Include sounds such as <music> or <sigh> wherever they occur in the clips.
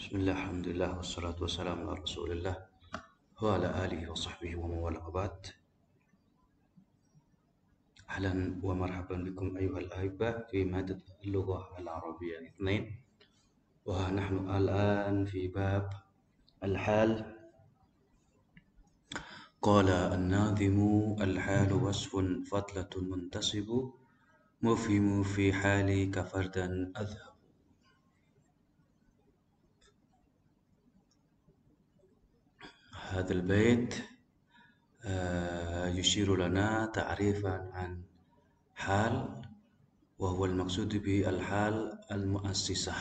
بسم الله الحمد لله والصلاة والسلام على رسول الله وعلى آله وصحبه ومن والاه بعد أهلا ومرحبا بكم أيها الأحبة في مادة اللغة العربية اثنين ونحن الآن في باب الحال قال الناظم الحال وصف فضلة منتسب مفهم في حالي كفردا أذهب هذا البيت آه، يشير لنا تعريفا عن حال وهو المقصود بالحال المؤسسة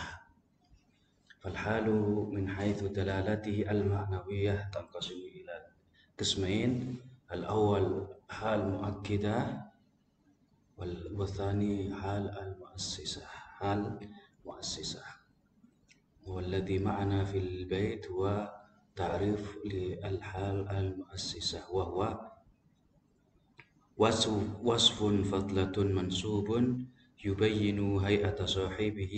فالحال من حيث دلالته المعنوية تنقسم إلى قسمين الأول حال مؤكدة والثاني حال المؤسسة حال مؤسسة والذي معنا في البيت هو تعريف للحال المؤسسة وهو وصف فضلة منسوب يبين هيئة صاحبه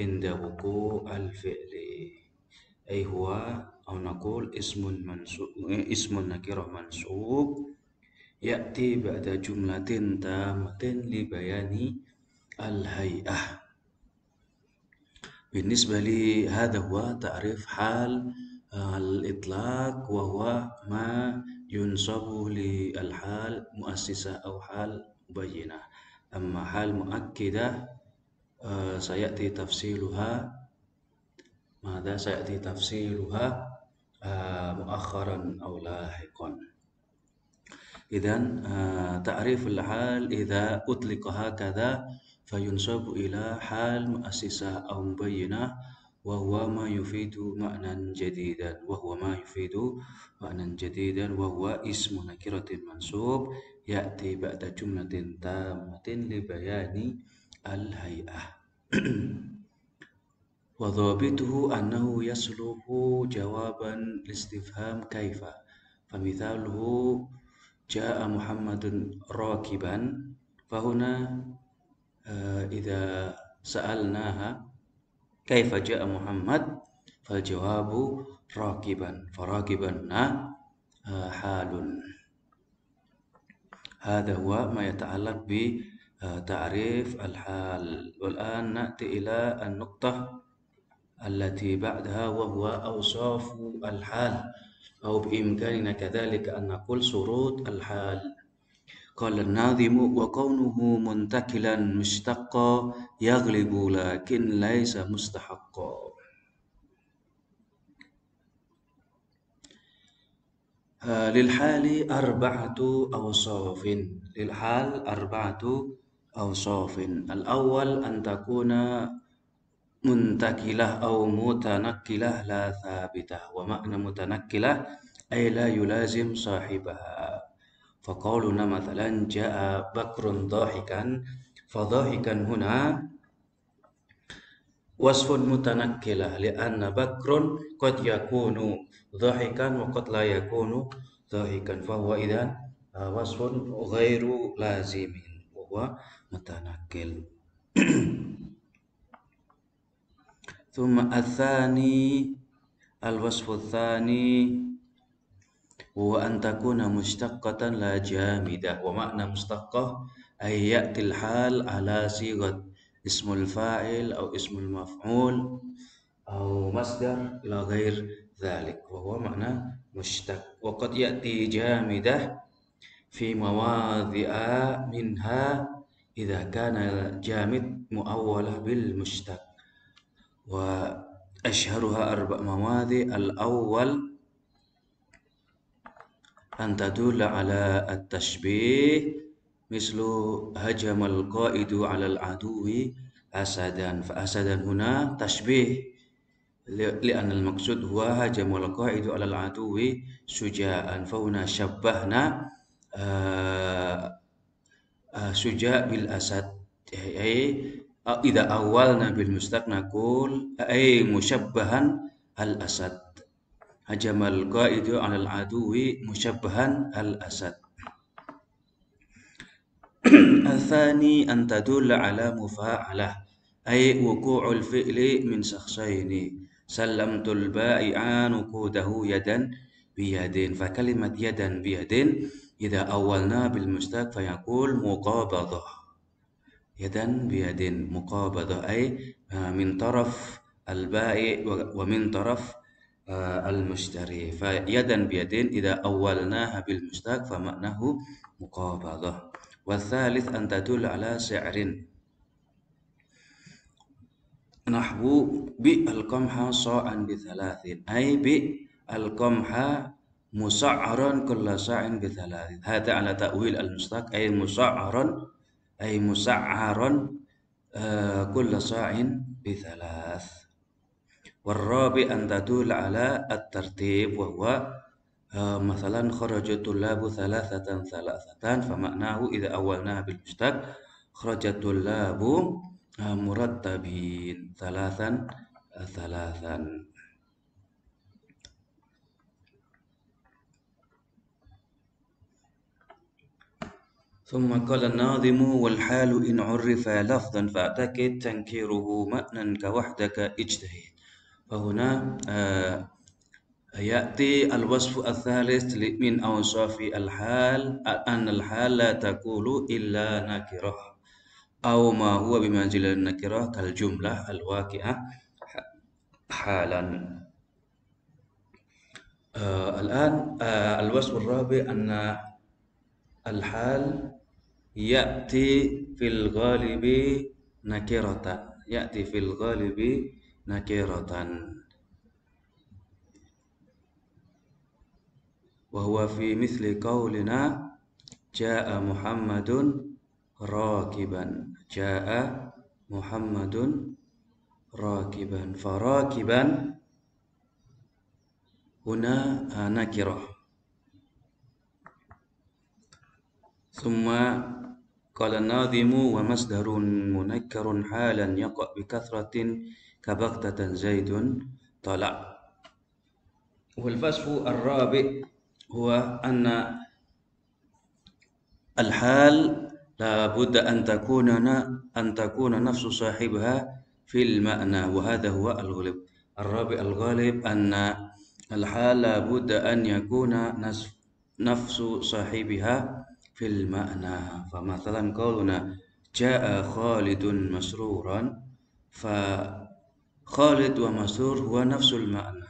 عند وقوع الفعل أي هو أو نقول اسم منسوب اسم نكرة منسوب يأتي بعد جملة تامة لبيان الهيئة بالنسبة لي هذا هو تعريف حال الإطلاق وهو ما ينسب للحال مؤسسة أو حال مبينة أما حال مؤكدة آه، سيأتي تفصيلها ماذا سيأتي تفصيلها آه، مؤخرا أو لاحقا إذا آه، تعريف الحال إذا أطلق هكذا فينسب إلى حال مؤسسة أو مبينة wahwa ma yufidu ma'nan jadidan wahwa ma yufidu ma'nan jadidan wahwa ismu nakiratin mansub ya'ti ba'da jumlatin tamatin li bayani al hay'ah <clears throat> wa dhabituhu annahu yasluhu jawaban listifham kaifa famithaluhu ja'a muhammadun rakiban fahuna uh, eh, idha sa'alnaha كيف جاء محمد فالجواب راكبا فراكبا آه، حال هذا هو ما يتعلق بتعريف الحال والآن نأتي إلى النقطة التي بعدها وهو أوصاف الحال أو بإمكاننا كذلك أن نقول شروط الحال قال الناظم وكونه منتكلا مشتقا يغلب لكن ليس مستحقا آه، للحال أربعة أوصاف للحال أربعة أوصاف الأول أن تكون منتكلة أو متنكلة لا ثابتة ومعنى متنكلة أي لا يلازم صاحبها فقولنا نعم، مثلا جاء بكر ضاحكا فضاحكا هنا وصف متنكلة لأن بكر قد يكون ضاحكا وقد لا يكون ضاحكا فهو إذا وصف غير لازم وهو متنكل <clears throat> ثم الثاني الوصف الثاني هو أن تكون مشتقة لا جامدة ومعنى مشتقة أي يأتي الحال على صيغة اسم الفاعل أو اسم المفعول أو مصدر إلى غير ذلك وهو معنى مشتق وقد يأتي جامدة في مواضع منها إذا كان جامد مؤولة بالمشتق وأشهرها أربع مواضع الأول antadulla ala at-tashbih mislu hajamal qaidu ala al-aduwi asadan fa asadan huna tashbih li anna al-maqsud huwa hajamal ala al-aduwi suja'an fa huna shabbahna eh, eh, suja bil asad ay eh, awal na bil mustaqna qul ay mushabbahan al asad هجم القائد على العدو مشبها الأسد <clears throat> الثاني أن تدل على مفاعلة أي وقوع الفعل من شخصين سلمت البائع نقوده يدا بيد فكلمة يدا بيد إذا أولنا بالمشتق فيقول مقابضة يدا بيد مقابضة أي آه، من طرف البائع ومن طرف آه، المشتري فيدا بيدين إذا أولناها بالمشتاق فمعناه مقابضة والثالث أن تدل على سعر نحو بئ القمح صاعا بثلاث أي بئ القمح مسعرا كل صاع بثلاث هذا على تأويل المشتاق أي مسعرا أي مسعرا آه، كل صاع بثلاث والرابع أن تدل على الترتيب وهو آه، مثلا خرج الطلاب ثلاثة ثلاثة فمعناه إذا أولناها بالمشتق خرج الطلاب آه، مرتبين ثلاثا ثلاثا ثم قال الناظم والحال إن عرف لفظا فاعتقد تنكيره مأنا كوحدك اجتهد فهنا آه، يأتي الوصف الثالث من أوصاف الحال أن الحال لا تقول إلا نكرة أو ما هو بمنزل النكرة كالجملة الواقعة حالا آه الآن آه الوصف الرابع أن الحال يأتي في الغالب نكرة يأتي في الغالب nakiratan wa huwa fi misli qawlina jaa Muhammadun rakiban jaa Muhammadun rakiban farakiban huna nakirah summa qala nadhimu wa masdarun munakkarun halan yaqa bi kathratin كبغتة زيد طلع والفصف الرابع هو أن الحال لابد أن تكون أن تكون نفس صاحبها في المعنى وهذا هو الغالب الرابع الغالب أن الحال لابد أن يكون نفس صاحبها في المعنى فمثلا قولنا جاء خالد مسرورا ف خالد ومسرور هو نفس المعنى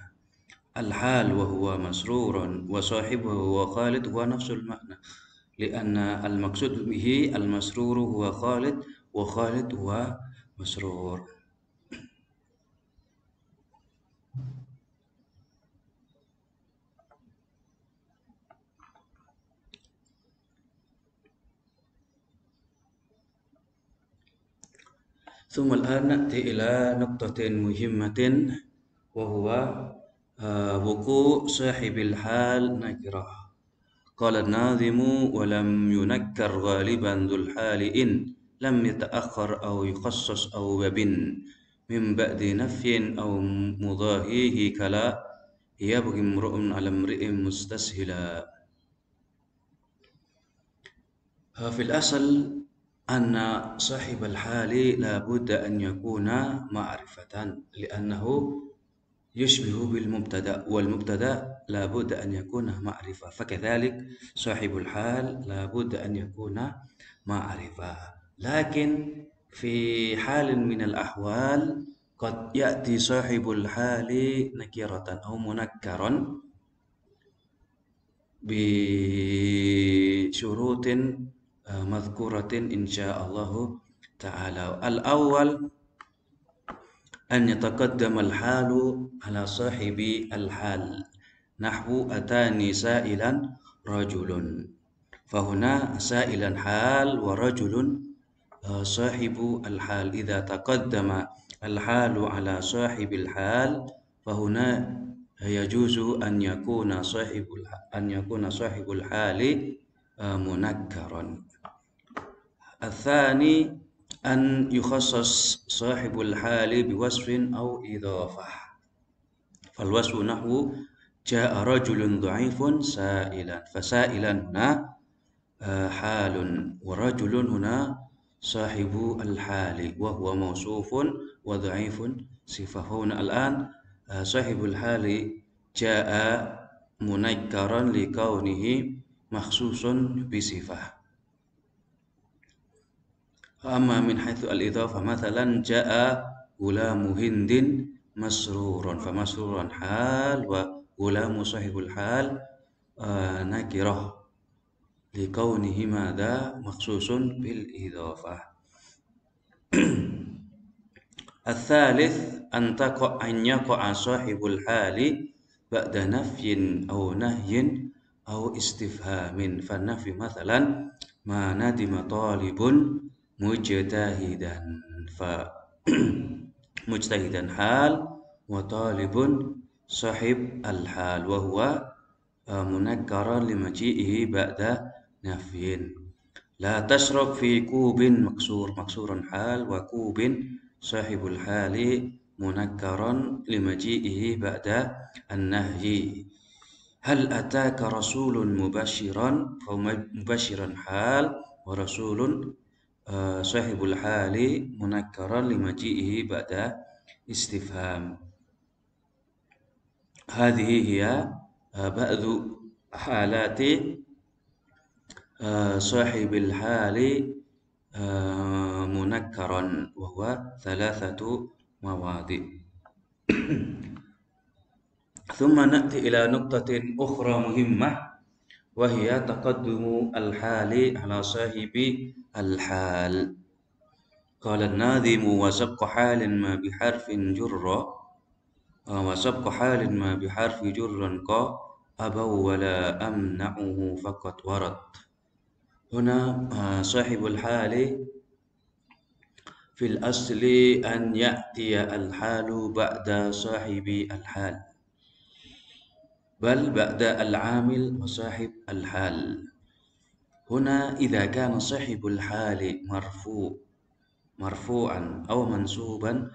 الحال وهو مسرور وصاحبه هو خالد هو نفس المعنى لأن المقصود به المسرور هو خالد وخالد هو مسرور ثم الآن نأتي إلى نقطة مهمة وهو آه، وقوع صاحب الحال نكرة قال الناظم ولم ينكر غالبا ذو الحال إن لم يتأخر أو يخصص أو يبن من بعد نفي أو مضاهيه كلا يبغي امرؤ على امرئ مستسهلا آه، في الأصل أن صاحب الحال لا بد أن يكون معرفة لأنه يشبه بالمبتدأ والمبتدأ لا بد أن يكون معرفة فكذلك صاحب الحال لا بد أن يكون معرفة لكن في حال من الأحوال قد يأتي صاحب الحال نكرة أو منكرا بشروط آه، مذكورة إن شاء الله تعالى الأول أن يتقدم الحال على صاحب الحال نحو أتاني سائلا رجل فهنا سائلا حال ورجل آه، صاحب الحال إذا تقدم الحال على صاحب الحال فهنا يجوز أن يكون صاحب أن يكون صاحب الحال آه، منكرا الثاني أن يخصص صاحب الحال بوصف أو إضافة فالوصف نحو جاء رجل ضعيف سائلا فسائلا هنا آه، حال ورجل هنا صاحب الحال وهو موصوف وضعيف صفة هنا الآن آه، صاحب الحال جاء منكرا لكونه مخصوص بصفه فأما من حيث الإضافة مثلا جاء غلام هند مسرورا فمسرورا حال وغلام صاحب الحال آه، نكرة لكونه ماذا مخصوص بالإضافة <clears throat> الثالث أن تقع أن يقع صاحب الحال بعد نفي أو نهي أو استفهام فالنفي مثلا ما ندم طالب مجتهدا ف <clears throat> مجتهدا حال وطالب صاحب الحال وهو آه، منكر لمجيئه بعد نفي لا تشرب في كوب مكسور مكسور حال وكوب صاحب الحال منكر لمجيئه بعد النهي هل أتاك رسول مبشرا فمبشرا حال ورسول آه، صاحب الحال منكرا لمجيئه بعد استفهام هذه هي آه، بعض حالات آه، صاحب الحال منكرا وهو ثلاثة مواضع <coughs> ثم نأتي إلى نقطة أخرى مهمة وهي تقدم الحال على صاحب الحال قال الناظم وسبق حال ما بحرف جر آه، وسبق حال ما بحرف جر ق أبو ولا أمنعه فقد ورد هنا آه، صاحب الحال في الأصل أن يأتي الحال بعد صاحب الحال بل بعد العامل وصاحب الحال هنا إذا كان صاحب الحال مرفوع مرفوعا أو منصوبا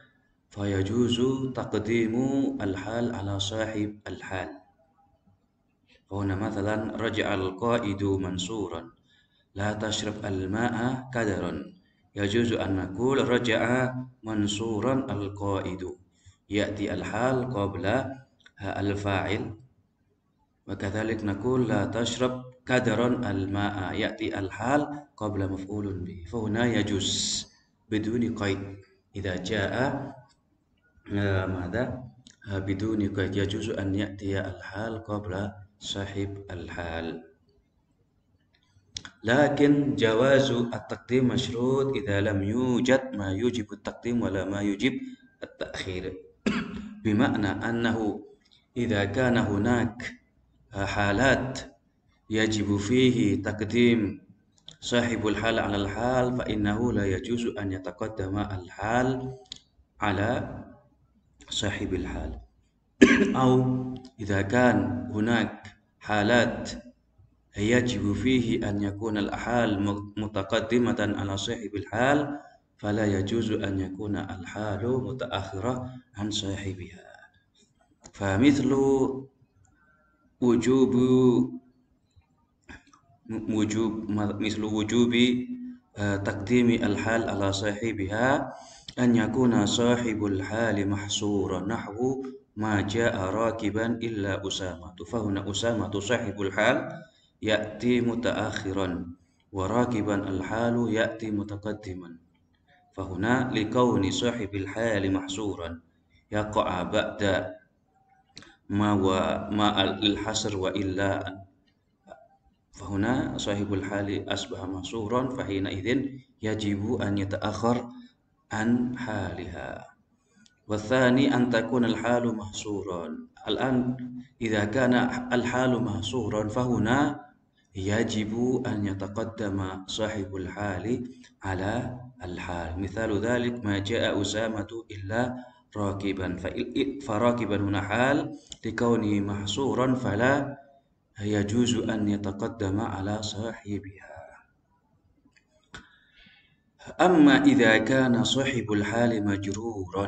فيجوز تقديم الحال على صاحب الحال هنا مثلا رجع القائد منصورا لا تشرب الماء كدرا يجوز أن نقول رجع منصورا القائد يأتي الحال قبل الفاعل وكذلك نقول لا تشرب كدرا الماء يأتي الحال قبل مفعول به فهنا يجوز بدون قيد إذا جاء آه، ماذا آه، بدون قيد يجوز أن يأتي الحال قبل صاحب الحال لكن جواز التقديم مشروط إذا لم يوجد ما يوجب التقديم ولا ما يوجب التأخير <coughs> بمعنى أنه إذا كان هناك حالات يجب فيه تقديم صاحب الحال على الحال فإنه لا يجوز أن يتقدم الحال على صاحب الحال <coughs> أو إذا كان هناك حالات يجب فيه أن يكون الحال متقدمة على صاحب الحال فلا يجوز أن يكون الحال متأخرة عن صاحبها فمثل وجوب وجوب مثل وجوب آه، تقديم الحال على صاحبها أن يكون صاحب الحال محصورا نحو ما جاء راكبا إلا أسامة فهنا أسامة صاحب الحال يأتي متأخرا وراكبا الحال يأتي متقدما فهنا لكون صاحب الحال محصورا يقع بعد ما وما للحصر وإلا فهنا صاحب الحال أصبح محصورا فحينئذ يجب أن يتأخر عن حالها والثاني أن تكون الحال محصورا الآن إذا كان الحال محصورا فهنا يجب أن يتقدم صاحب الحال على الحال مثال ذلك ما جاء أسامة إلا راكبا فراكبا هنا حال لكونه محصورا فلا يجوز أن يتقدم على صاحبها أما إذا كان صاحب الحال مجرورا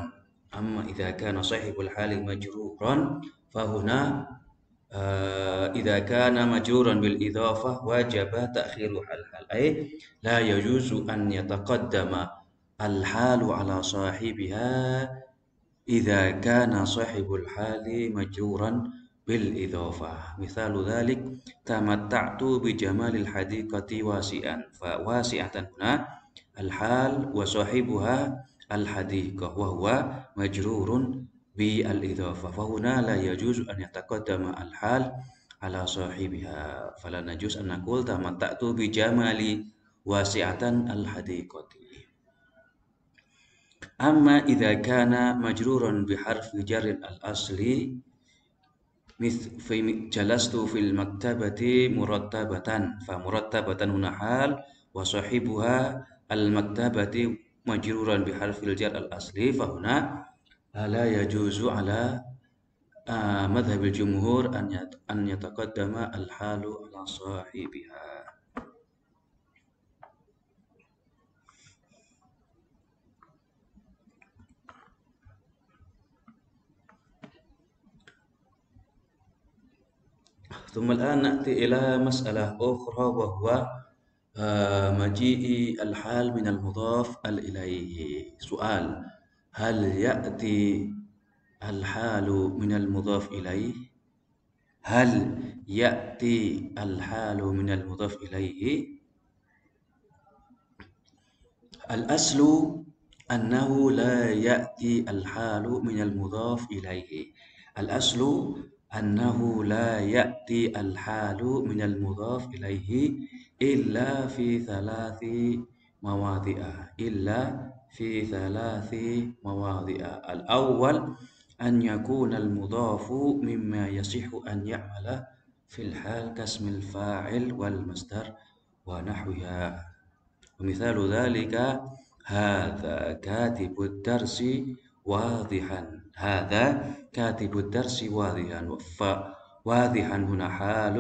أما إذا كان صاحب الحال مجرورا فهنا آه، إذا كان مجرورا بالإضافة وجب تأخير الحال أي لا يجوز أن يتقدم الحال على صاحبها إذا كان صاحب الحال مجرورا بالإضافة مثال ذلك تمتعت بجمال الحديقة واسعا فواسعة هنا الحال وصاحبها الحديقة وهو مجرور بالإضافة فهنا لا يجوز أن يتقدم الحال على صاحبها فلا نجوز أن نقول تمتعت بجمال واسعة الحديقة أما إذا كان مجرورا بحرف جر الأصلي مثل في جلست في المكتبة مرتبة فمرتبة هنا حال وصاحبها المكتبة مجرورا بحرف الجر الأصلي فهنا لا يجوز على آه، مذهب الجمهور أن يتقدم الحال على صاحبها ثم الآن نأتي إلى مسألة أخرى وهو آه، مجيء الحال من المضاف إليه سؤال هل يأتي الحال من المضاف إليه هل يأتي الحال من المضاف إليه الأصل أنه لا يأتي الحال من المضاف إليه الأصل أنه لا يأتي الحال من المضاف إليه إلا في ثلاث مواضع إلا في ثلاث مواضع الأول أن يكون المضاف مما يصح أن يعمل في الحال كاسم الفاعل والمصدر ونحوها ومثال ذلك هذا كاتب الدرس واضحا هذا كاتب الدرس واضحا فواضحا هنا حال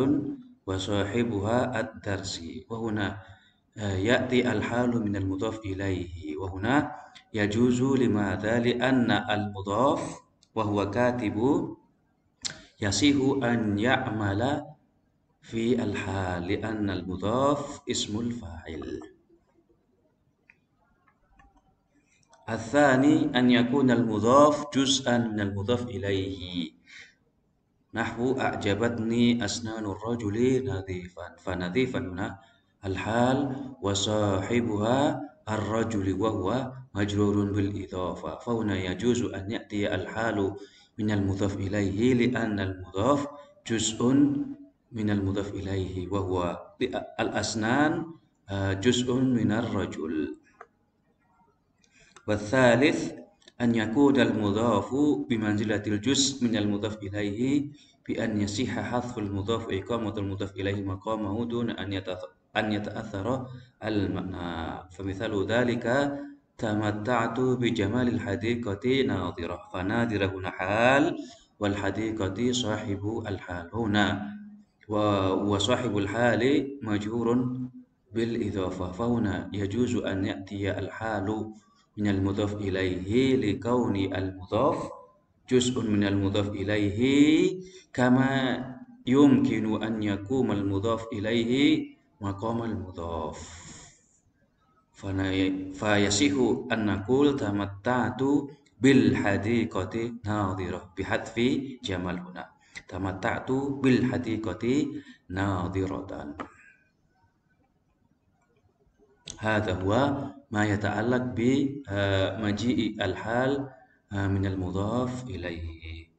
وصاحبها الدرس وهنا آه، يأتي الحال من المضاف إليه وهنا يجوز لماذا لأن المضاف وهو كاتب يصح أن يعمل في الحال لأن المضاف اسم الفاعل الثاني أن يكون المضاف جزءا من المضاف إليه نحو أعجبتني أسنان الرجل نظيفا فنظيفا هنا الحال وصاحبها الرجل وهو مجرور بالإضافة فهنا يجوز أن يأتي الحال من المضاف إليه لأن المضاف جزء من المضاف إليه وهو الأسنان آه، جزء من الرجل والثالث أن يكون المضاف بمنزلة الجزء من المضاف إليه بأن يصح حذف المضاف إقامة المضاف إليه مقامه دون أن أن يتأثر المعنى فمثال ذلك تمتعت بجمال الحديقة ناظرة فناظرة هنا حال والحديقة صاحب الحال هنا وصاحب الحال مجهور بالإضافة فهنا يجوز أن يأتي الحال من المضاف إليه لكون المضاف جزء من المضاف إليه كما يمكن أن يقوم المضاف إليه مقام المضاف فيصح أن نقول تمتعت بالحديقة ناظرة بحذف جمل هنا تمتعت بالحديقة ناظرة هذا هو ما يتعلق بمجيء الحال من المضاف إليه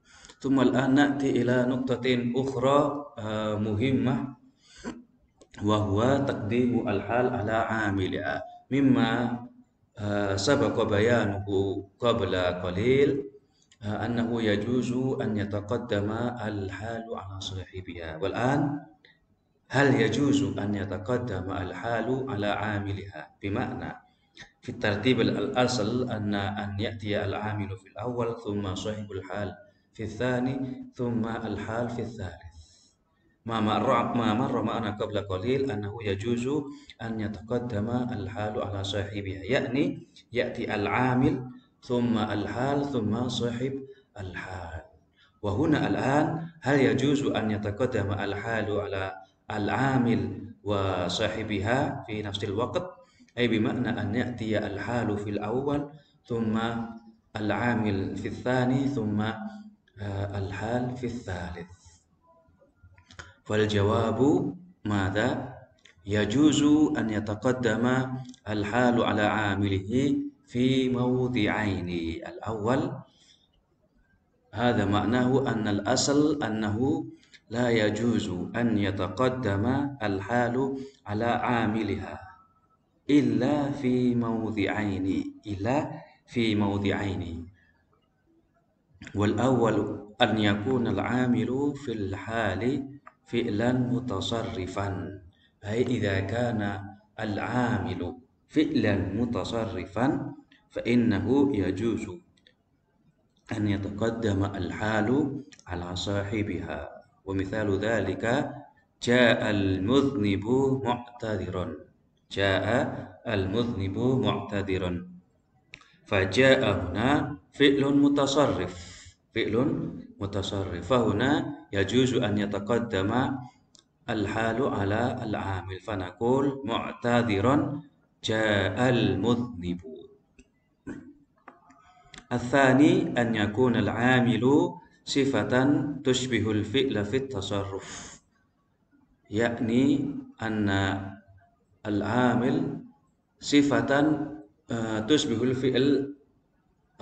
ثم الآن نأتي إلى نقطة أخرى مهمة وهو تقديم الحال على عاملها مما سبق بيانه قبل قليل أنه يجوز أن يتقدم الحال على صاحبها والآن هل يجوز أن يتقدم الحال على عاملها بمعنى في الترتيب الأصل أن أن يأتي العامل في الأول ثم صاحب الحال في الثاني ثم الحال في الثالث ما مر ما مر معنا قبل قليل أنه يجوز أن يتقدم الحال على صاحبها يعني يأتي العامل ثم الحال ثم صاحب الحال وهنا الآن هل يجوز أن يتقدم الحال على العامل وصاحبها في نفس الوقت أي بمعنى أن يأتي الحال في الأول ثم العامل في الثاني ثم آه، الحال في الثالث فالجواب ماذا؟ يجوز أن يتقدم الحال على عامله في موضعين الأول هذا معناه أن الأصل أنه لا يجوز أن يتقدم الحال على عاملها إلا في موضعين إلا في موضعين والأول أن يكون العامل في الحال فعلا متصرفا أي إذا كان العامل فعلا متصرفا فإنه يجوز أن يتقدم الحال على صاحبها ومثال ذلك جاء المذنب معتذرا جاء المذنب معتذرا فجاء هنا فعل متصرف فعل متصرف فهنا يجوز أن يتقدم الحال على العامل فنقول معتذرا جاء المذنب الثاني أن يكون العامل صفة تشبه الفعل في التصرف يعني أن العامل صفة آه، تشبه الفعل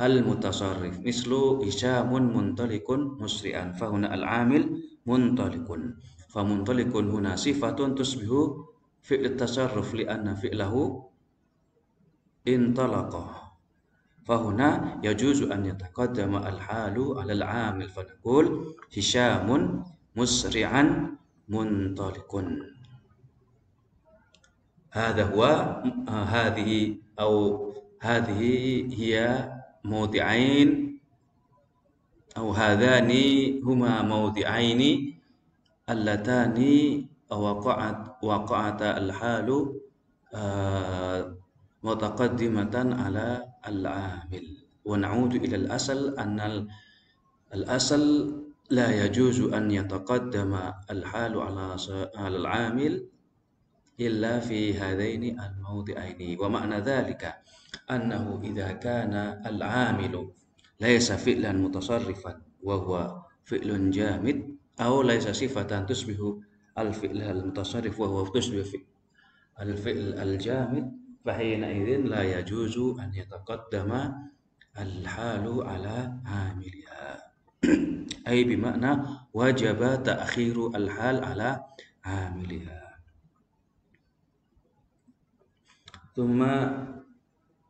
المتصرف مثل هشام منطلق مسرعا فهنا العامل منطلق فمنطلق هنا صفة تشبه فعل التصرف لأن فعله انطلق فهنا يجوز أن يتقدم الحال على العامل فنقول هشام مسرعا منطلق هذا هو آه، هذه أو هذه هي موضعين أو هذان هما موضعين اللتان وقعت وقعت الحال آه، متقدمة على العامل ونعود إلى الأصل أن الأصل لا يجوز أن يتقدم الحال على العامل إلا في هذين الموضعين ومعنى ذلك أنه إذا كان العامل ليس فعلا متصرفا وهو فعل جامد أو ليس صفة تشبه الفعل المتصرف وهو تشبه الفعل الجامد فحينئذ لا يجوز أن يتقدم الحال على عاملها أي بمعنى وجب تأخير الحال على عاملها ثم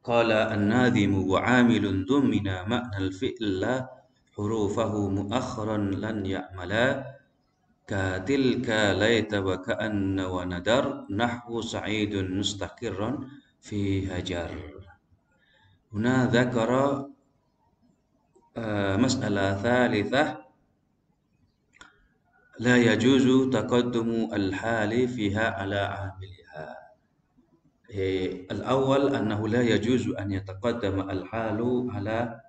قال النادم وعامل ضمن معنى الفعل حروفه مؤخرا لن يعملا كتلك ليت وكأن وندر نحو سعيد مستقرا في هجر هنا ذكر آه، مسألة ثالثة لا يجوز تقدم الحال فيها على عامل إيه، الأول أنه لا يجوز أن يتقدم الحال على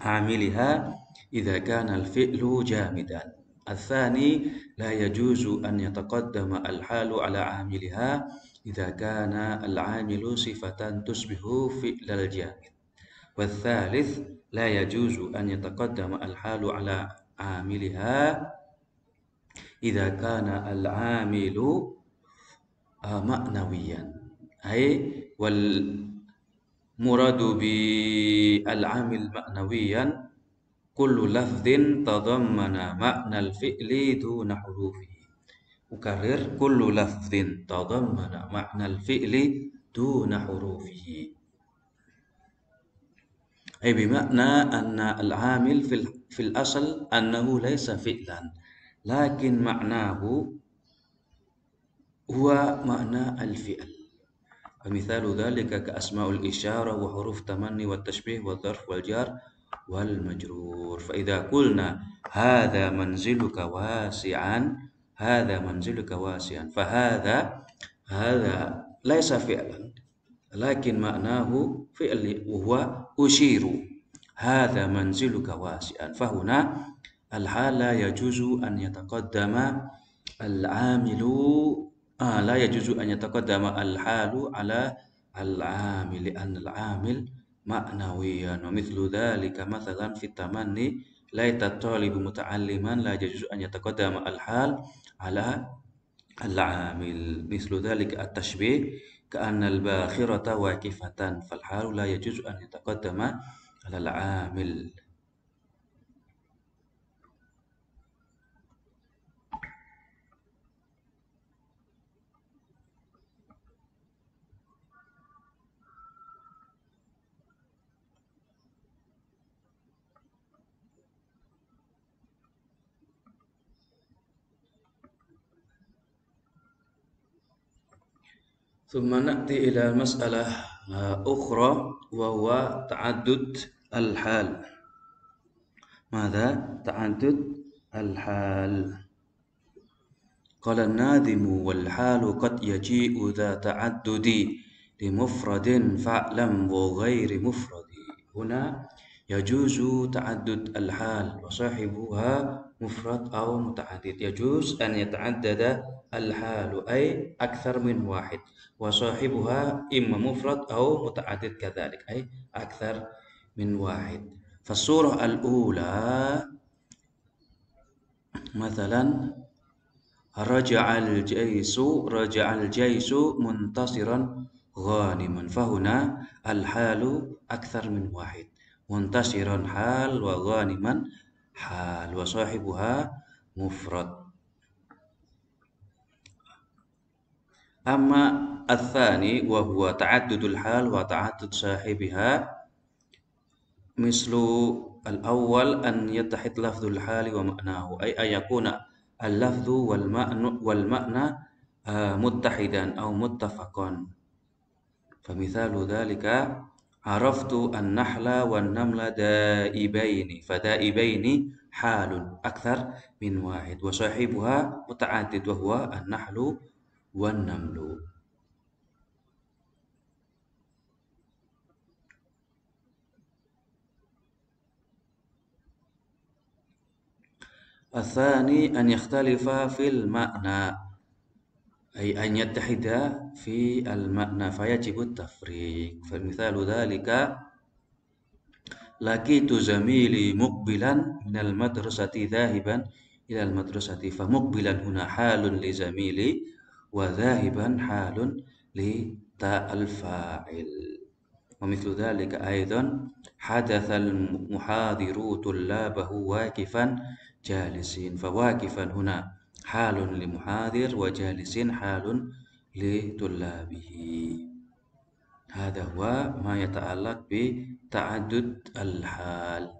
عاملها إذا كان الفعل جامدا الثاني لا يجوز أن يتقدم الحال على عاملها إذا كان العامل صفة تشبه فعل الجامد والثالث لا يجوز أن يتقدم الحال على عاملها إذا كان العامل معنويا هي والمراد بالعام معنويا كل لفظ تضمن معنى الفعل دون حروفه أكرر كل لفظ تضمن معنى الفعل دون حروفه أي بمعنى أن العامل في الأصل أنه ليس فعلا لكن معناه هو معنى الفعل فمثال ذلك كأسماء الإشارة وحروف التمني والتشبيه والظرف والجار والمجرور فإذا قلنا هذا منزلك واسعا هذا منزلك واسعا فهذا هذا ليس فعلا لكن معناه فعل وهو أشير هذا منزلك واسعا فهنا الحال لا يجوز أن يتقدم العامل آه لا يجوز أن يتقدم الحال على العامل لأن العامل معنويا ومثل ذلك مثلا في التمني ليت الطالب متعلما لا يجوز أن يتقدم الحال على العامل مثل ذلك التشبيه كأن الباخرة واقفة فالحال لا يجوز أن يتقدم على العامل ثم نأتي إلى مسألة أخرى وهو تعدد الحال ماذا؟ تعدد الحال قال النادم والحال قد يجيء ذا تعدد لمفرد فاعلم وغير مفرد هنا يجوز تعدد الحال وصاحبها مفرد أو متعدد يجوز أن يتعدد الحال أي أكثر من واحد وصاحبها إما مفرد أو متعدد كذلك أي أكثر من واحد فالصورة الأولى مثلا رجع الجيش رجع الجيش منتصرا غانما فهنا الحال أكثر من واحد منتصرا حال وغانما حال وصاحبها مفرد أما الثاني وهو تعدد الحال وتعدد صاحبها مثل الأول أن يتحد لفظ الحال ومعناه أي أن يكون اللفظ والمعنى, والمعنى آه، متحدا أو متفقا فمثال ذلك عرفت النحل والنمل دائبين فدائبين حال أكثر من واحد وصاحبها متعدد وهو النحل والنمل الثاني أن يختلف في المعنى أي أن يتحدا في المعنى فيجب التفريق فمثال ذلك لقيت زميلي مقبلا من المدرسة ذاهبا إلى المدرسة فمقبلا هنا حال لزميلي وذاهبا حال لتاء الفاعل ومثل ذلك أيضا حدث المحاضر طلابه واقفا جالسين فواقفا هنا حال لمحاذر وجالس حال لطلابه هذا هو ما يتعلق بتعدد الحال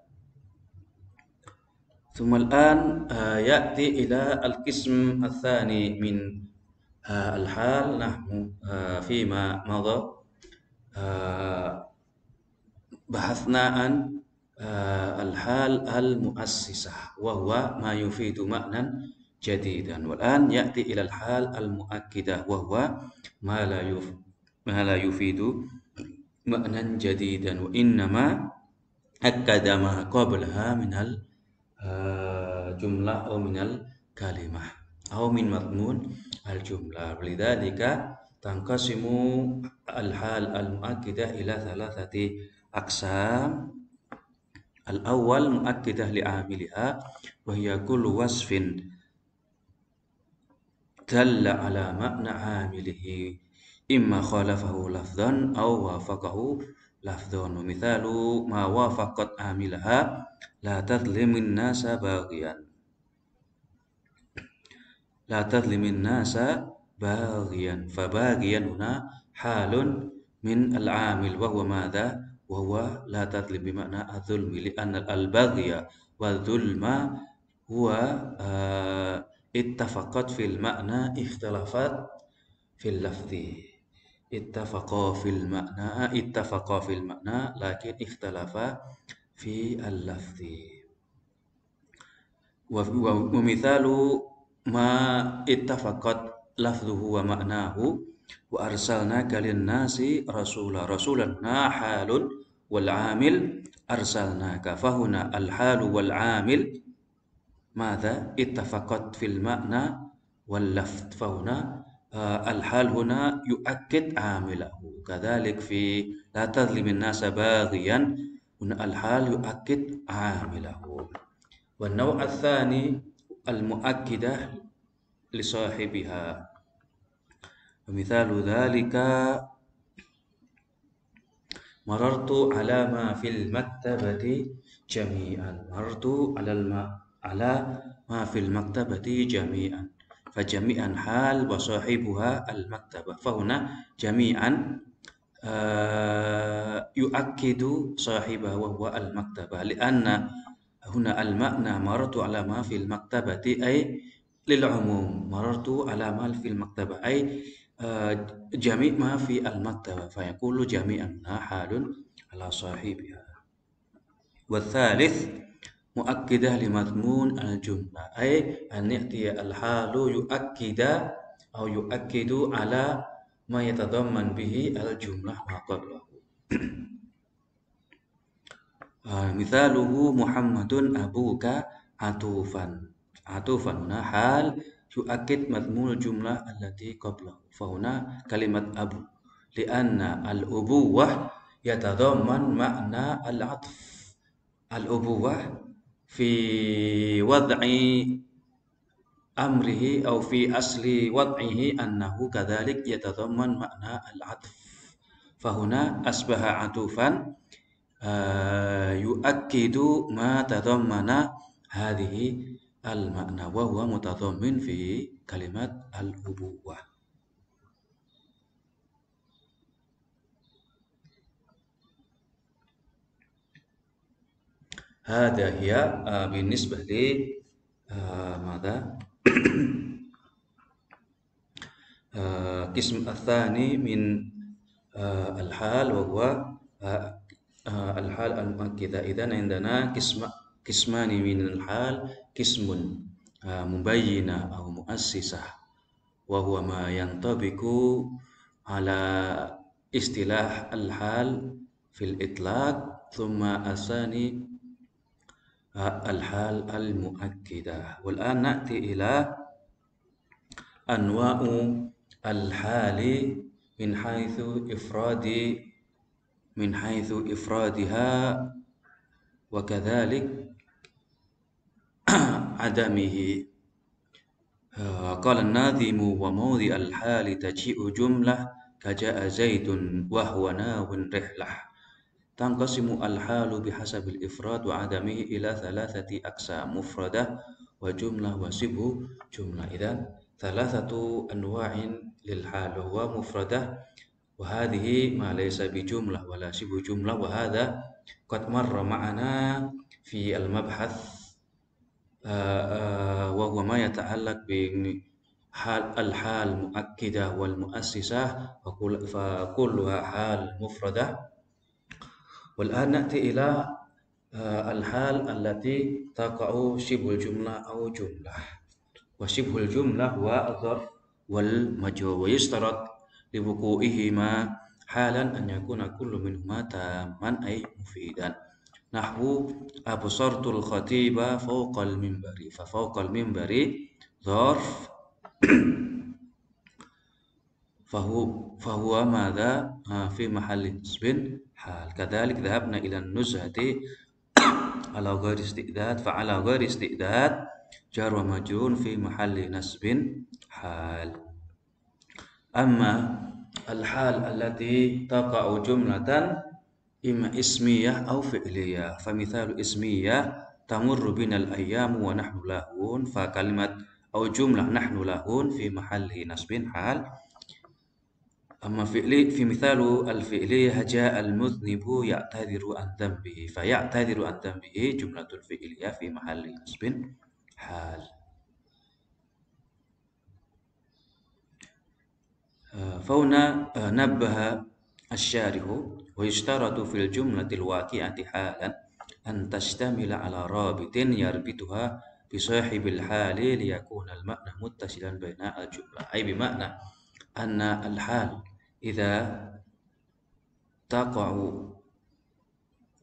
ثم الآن آه، يأتي إلى القسم الثاني من آه، الحال نحن آه، فيما مضى بحثنا عن الحال المؤسسة وهو ما يفيد معنى jadidan dan. an yakti ilal hal al muakkidah wa huwa ma la yuf ma la yufidu ma'nan jadidan wa innama akkada ma qablaha minal uh, jumlah atau minal kalimah atau min madmun al jumlah lidzalika tangkasimu al hal al muakkidah ila thalathati aqsam al awal muakkidah li amiliha wa hiya kullu wasfin دل على معنى عامله إما خالفه لفظا أو وافقه لفظا ومثال ما وافقت عاملها لا تظلم الناس باغيا لا تظلم الناس باغيا فباغيا هنا حال من العامل وهو ماذا وهو لا تظلم بمعنى الظلم لأن البغي والظلم هو آه اتفقت في المعنى اختلافات في اللفظ اتفقا في المعنى اتفقا في المعنى لكن اختلفا في اللفظ ومثال ما اتفقت لفظه ومعناه وأرسلناك للناس رسولا رسولا حال والعامل أرسلناك فهنا الحال والعامل ماذا اتفقت في المعنى واللفت فهنا آه، الحال هنا يؤكد عامله كذلك في لا تظلم الناس باغيا هنا الحال يؤكد عامله والنوع الثاني المؤكدة لصاحبها ومثال ذلك مررت على ما في المكتبة جميعا مررت على الماء على ما في المكتبة جميعا فجميعا حال وصاحبها المكتبة فهنا جميعا آه، يؤكد صاحبه وهو المكتبة لأن هنا المعنى مررت على ما في المكتبة أي للعموم مررت على ما في المكتبة أي آه، جميع ما في المكتبة فيقول جميعا حال على صاحبها والثالث مؤكدة لمضمون الجملة أي أن يأتي الحال يؤكد أو يؤكد على ما يتضمن به الجملة ما قبله <clears throat> آه، مثاله محمد أبوك عطوفا عطوفا هنا حال يؤكد مضمون الجملة التي قبله فهنا كلمة أبو لأن الأبوة يتضمن معنى العطف الأبوة في وضع أمره أو في أصل وضعه أنه كذلك يتضمن معنى العطف فهنا أصبح عطوفا آه، يؤكد ما تضمن هذه المعنى وهو متضمن في كلمة الأبوة هذا هي آه، بالنسبة ل آه، ماذا <coughs> القسم آه، الثاني من الحال وهو الحال المؤكدة إذا عندنا قسم قسمان من الحال قسم مبينة أو مؤسسة وهو ما ينطبق على اصطلاح الحال في الإطلاق ثم الثاني الحال المؤكدة والآن نأتي إلى أنواع الحال من حيث إفراد من حيث إفرادها وكذلك <clears throat> عدمه قال الناظم وموضع الحال تجيء جملة كجاء زيد وهو ناو رحلة تنقسم الحال بحسب الإفراد وعدمه إلى ثلاثة أقسام مفردة وجملة وشبه جملة إذا ثلاثة أنواع للحال وهو مفردة وهذه ما ليس بجملة ولا شبه جملة وهذا قد مر معنا في المبحث آه، آه، وهو ما يتعلق بحال الحال المؤكدة والمؤسسة فكلها حال مفردة والآن نأتي إلى الحال التي تقع شبه الجملة أو جملة وشبه الجملة هو الظرف والمجهول ويشترط لوقوعهما حالا أن يكون كل منهما تاما أي مفيدا نحو أبصرت الخطيب فوق المنبر ففوق المنبر ظرف فهو فهو ماذا آه، في محل نصب حال كذلك ذهبنا إلى النزهة <coughs> على غير استئداد فعلى غير استئداد جار ومجرور في محل نصب حال أما الحال التي تقع جملة إما اسمية أو فعلية فمثال اسمية تمر بنا الأيام ونحن لاهون فكلمة أو جملة نحن لاهون في محل نصب حال أما فعلي في مثال الفعلية جاء المذنب يعتذر عن ذنبه فيعتذر عن ذنبه جملة الفعلية في محل نصب حال فهنا نبه الشارح ويشترط في الجملة الواقعة حالا أن تشتمل على رابط يربطها بصاحب الحال ليكون المعنى متصلا بين الجملة أي بمعنى أن الحال إذا تقع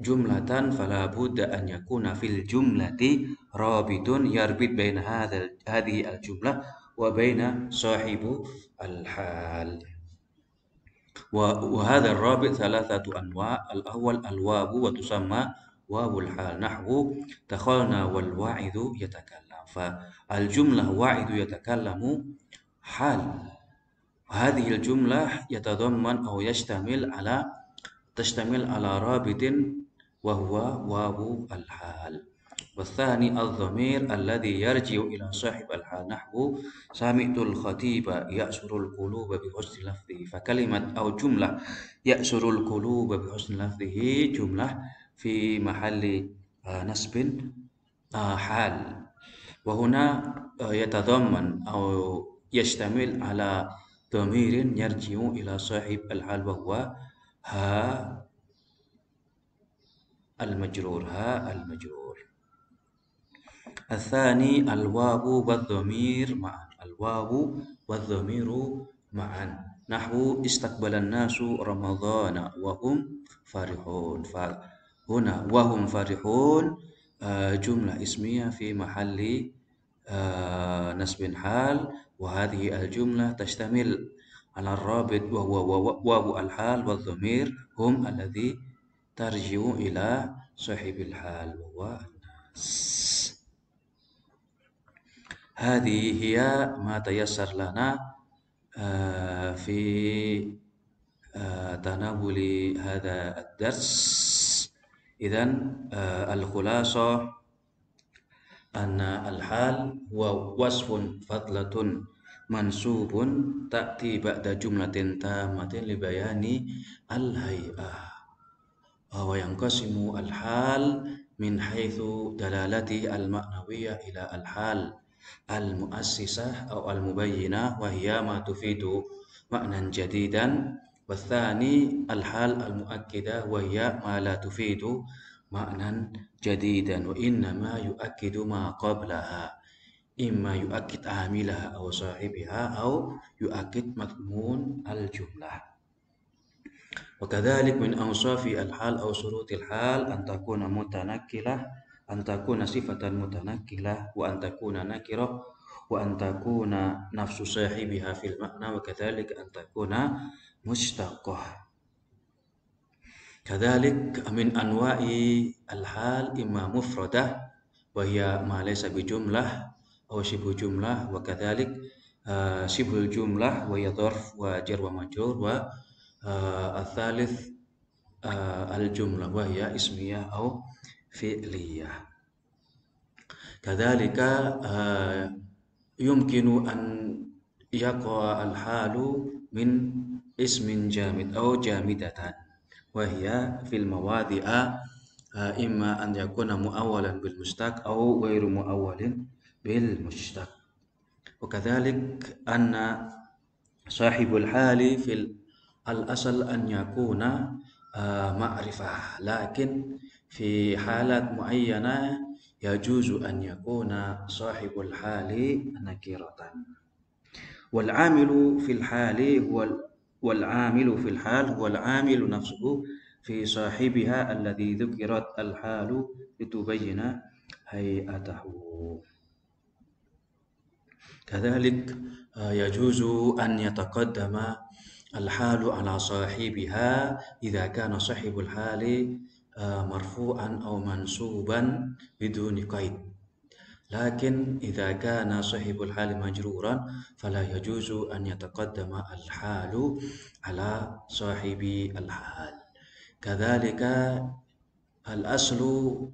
جملة فلا بد أن يكون في الجملة رابط يربط بين هذا هذه الجملة وبين صاحب الحال وهذا الرابط ثلاثة أنواع الأول الواو وتسمى واو الحال نحو دخلنا والواعد يتكلم فالجملة واعد يتكلم حال وهذه الجملة يتضمن أو يشتمل على تشتمل على رابط وهو واو الحال والثاني الضمير الذي يرجع إلى صاحب الحال نحو سمعت الخطيب يأسر القلوب بحسن لفظه فكلمة أو جملة يأسر القلوب بحسن لفظه جملة في محل آه، نسب آه، حال وهنا آه، يتضمن أو يشتمل على ضمير يرجع إلى صاحب الحال وهو ها المجرور ها المجرور الثاني الواو والضمير معا الواو والضمير معا نحو استقبل الناس رمضان وهم فرحون فهنا وهم فرحون آه، جملة اسمية في محل آه، نسب حال وهذه الجملة تشتمل على الرابط وهو واو الحال والضمير هم الذي ترجع إلى صاحب الحال وهو الناس هذه هي ما تيسر لنا آه، في آه، تناول هذا الدرس إذا آه، الخلاصة أن الحال هو وصف فضلة mansubun ta'ti ba'da jumlatin tamatin libayani al-hay'ah wa wa yanqasimu al-hal min haitsu dalalati al-ma'nawiyah ila al-hal al-mu'assisah aw al-mubayyinah wa hiya ma tufidu ma'nan jadidan والثاني الحال المؤكدة وهي ما لا تفيد معنى جديدا وإنما يؤكد ما قبلها imma hmm. yu'akid amilaha aw sahibiha aw yu'akid madmun al-jumlah wa kadhalik min awsafi al-hal aw suruti hal an takuna mutanakkilah an takuna sifatan mutanakkilah nakira wa an nafsu sahibiha fil makna wa kadhalik an takuna mustaqah كذلك من أنواع الحال إما مفردة وهي ما ليس atau oh, syibul jumlah wa kadzalik uh, eh, jumlah wa yadhraf wa jar wa majrur eh, eh, al jumlah wa ya ismiyah atau fi'liyah kadzalika uh, an yaqa al halu min ismin jamid atau jamidatan wa hiya fil mawadhi'a uh, imma an yakuna muawalan bil mustaq atau ghairu muawalin بالمشتق وكذلك أن صاحب الحال في الأصل أن يكون آه، معرفة لكن في حالات معينة يجوز أن يكون صاحب الحال نكرة والعامل في الحال هو والعامل في الحال هو العامل نفسه في صاحبها الذي ذكرت الحال لتبين هيئته كذلك آه، يجوز أن يتقدم الحال على صاحبها إذا كان صاحب الحال آه، مرفوعا أو منصوبا بدون قيد لكن إذا كان صاحب الحال مجرورا فلا يجوز أن يتقدم الحال على صاحب الحال كذلك الأصل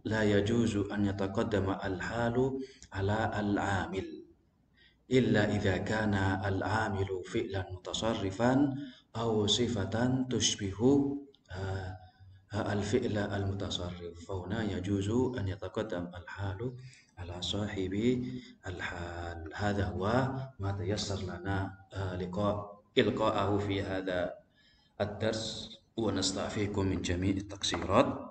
لا يجوز أن يتقدم الحال على العامل إلا إذا كان العامل فعلا متصرفا أو صفة تشبه آه، الفعل المتصرف فهنا يجوز أن يتقدم الحال على صاحب الحال هذا هو ما تيسر لنا آه، لقاء إلقاءه في هذا الدرس ونستعفيكم من جميع التقصيرات